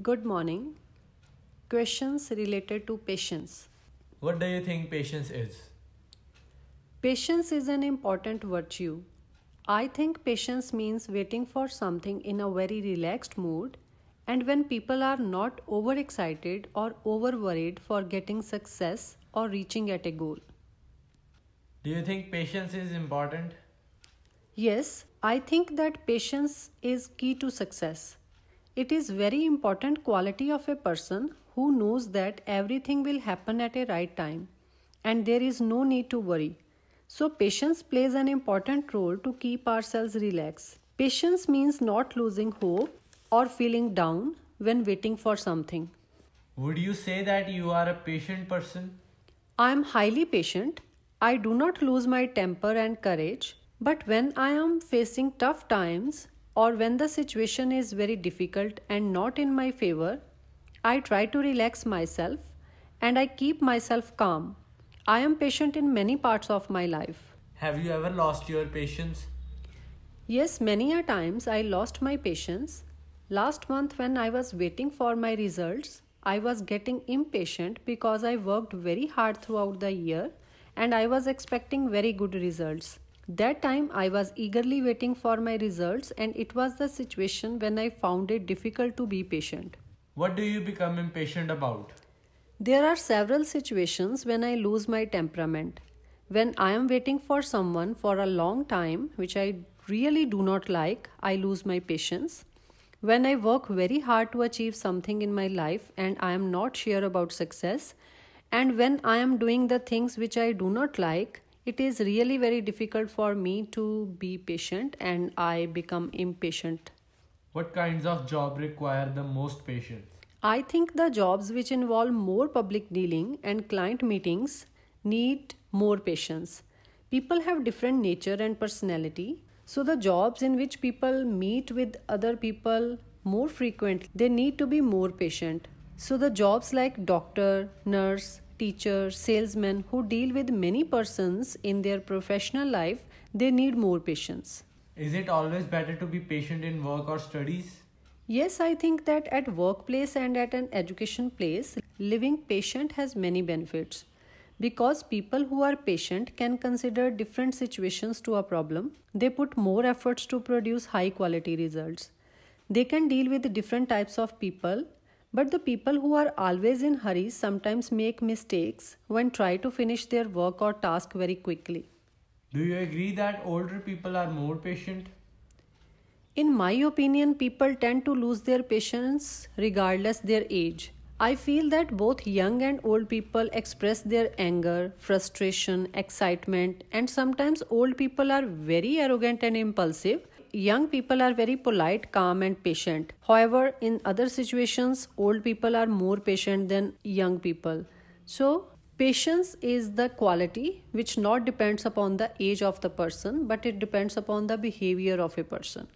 Good morning. Questions related to patience. What do you think patience is? Patience is an important virtue. I think patience means waiting for something in a very relaxed mood and when people are not overexcited or overworried for getting success or reaching at a goal. Do you think patience is important? Yes, I think that patience is key to success. It is very important quality of a person who knows that everything will happen at a right time and there is no need to worry. So patience plays an important role to keep ourselves relaxed. Patience means not losing hope or feeling down when waiting for something. Would you say that you are a patient person? I am highly patient. I do not lose my temper and courage, but when I am facing tough times, or when the situation is very difficult and not in my favor, I try to relax myself and I keep myself calm. I am patient in many parts of my life. Have you ever lost your patience? Yes, many a times I lost my patience. Last month, when I was waiting for my results, I was getting impatient because I worked very hard throughout the year and I was expecting very good results. That time I was eagerly waiting for my results and it was the situation when I found it difficult to be patient. What do you become impatient about? There are several situations when I lose my temperament. When I am waiting for someone for a long time, which I really do not like, I lose my patience. When I work very hard to achieve something in my life and I am not sure about success, and when I am doing the things which I do not like, it is really very difficult for me to be patient and I become impatient. What kinds of job require the most patience? I think the jobs which involve more public dealing and client meetings need more patience. People have different nature and personality, so the jobs in which people meet with other people more frequently, they need to be more patient. So the jobs like doctor, nurse, teachers, salesmen who deal with many persons in their professional life, they need more patience. Is it always better to be patient in work or studies? Yes, I think that at workplace and at an education place, living patient has many benefits. Because people who are patient can consider different situations to a problem, they put more efforts to produce high quality results. They can deal with different types of people but the people who are always in hurry sometimes make mistakes when try to finish their work or task very quickly. Do you agree that older people are more patient? In my opinion, people tend to lose their patience regardless their age. I feel that both young and old people express their anger, frustration, excitement, and sometimes old people are very arrogant and impulsive young people are very polite, calm, and patient. However, in other situations, old people are more patient than young people. So, patience is the quality which not depends upon the age of the person, but it depends upon the behavior of a person.